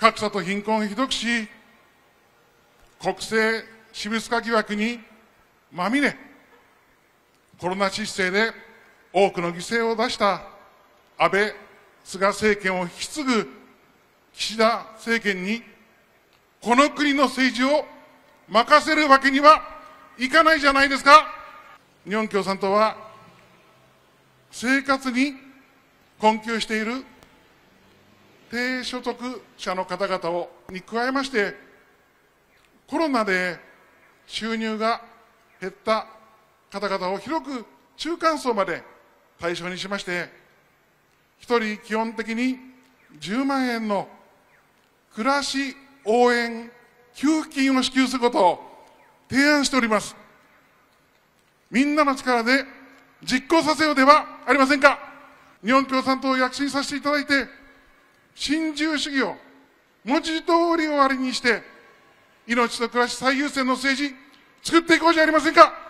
格差と貧困をひどくし、国政私物化疑惑にまみれ、コロナ失勢で多くの犠牲を出した安倍・菅政権を引き継ぐ岸田政権に、この国の政治を任せるわけにはいかないじゃないですか。日本共産党は生活に困窮している低所得者の方々をに加えまして、コロナで収入が減った方々を広く中間層まで対象にしまして、一人基本的に10万円の暮らし応援給付金を支給することを提案しております。みんなの力で実行させようではありませんか。日本共産党を躍進させていただいて、新自由主義を文字通り終わりにして、命と暮らし最優先の政治、作っていこうじゃありませんか